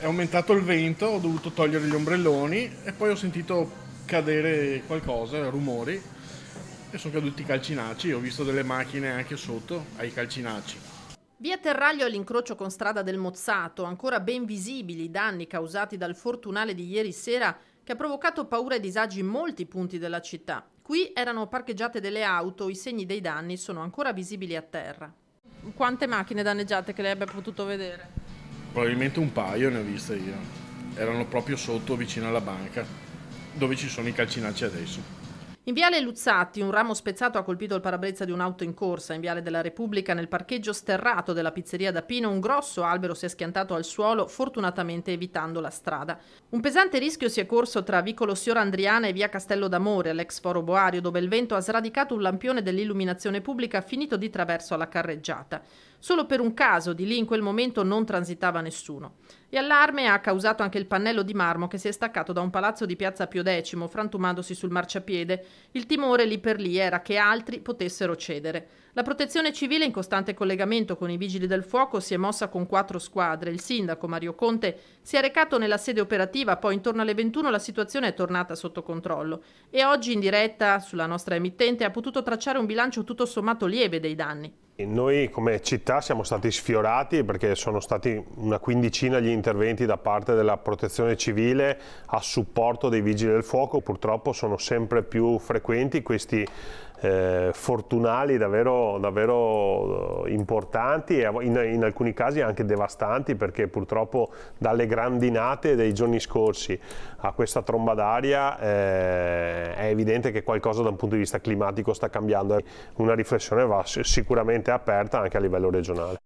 è aumentato il vento, ho dovuto togliere gli ombrelloni e poi ho sentito cadere qualcosa, rumori e sono caduti i calcinaci, ho visto delle macchine anche sotto ai calcinaci. Via Terraglio all'incrocio con strada del Mozzato, ancora ben visibili i danni causati dal fortunale di ieri sera che ha provocato paura e disagi in molti punti della città. Qui erano parcheggiate delle auto, i segni dei danni sono ancora visibili a terra. Quante macchine danneggiate che lei abbia potuto vedere? probabilmente un paio ne ho viste io. Erano proprio sotto, vicino alla banca, dove ci sono i calcinacci adesso. In Viale Luzzatti un ramo spezzato ha colpito il parabrezza di un'auto in corsa. In Viale della Repubblica, nel parcheggio sterrato della pizzeria da Pino, un grosso albero si è schiantato al suolo, fortunatamente evitando la strada. Un pesante rischio si è corso tra Vicolo Siora Andriana e via Castello d'Amore, l'ex foro Boario, dove il vento ha sradicato un lampione dell'illuminazione pubblica finito di traverso alla carreggiata. Solo per un caso di lì in quel momento non transitava nessuno. E allarme ha causato anche il pannello di marmo che si è staccato da un palazzo di piazza Pio X, frantumandosi sul marciapiede il timore lì per lì era che altri potessero cedere. La protezione civile in costante collegamento con i vigili del fuoco si è mossa con quattro squadre. Il sindaco Mario Conte si è recato nella sede operativa, poi intorno alle 21 la situazione è tornata sotto controllo e oggi in diretta sulla nostra emittente ha potuto tracciare un bilancio tutto sommato lieve dei danni. Noi come città siamo stati sfiorati perché sono stati una quindicina gli interventi da parte della protezione civile a supporto dei vigili del fuoco, purtroppo sono sempre più frequenti questi eh, fortunali davvero, davvero, eh, importanti e in, in, alcuni casi anche devastanti perché purtroppo dalle grandinate dei giorni scorsi a questa tromba d'aria eh, è evidente che qualcosa da un punto di vista climatico sta cambiando. Una riflessione va sicuramente aperta anche a livello regionale.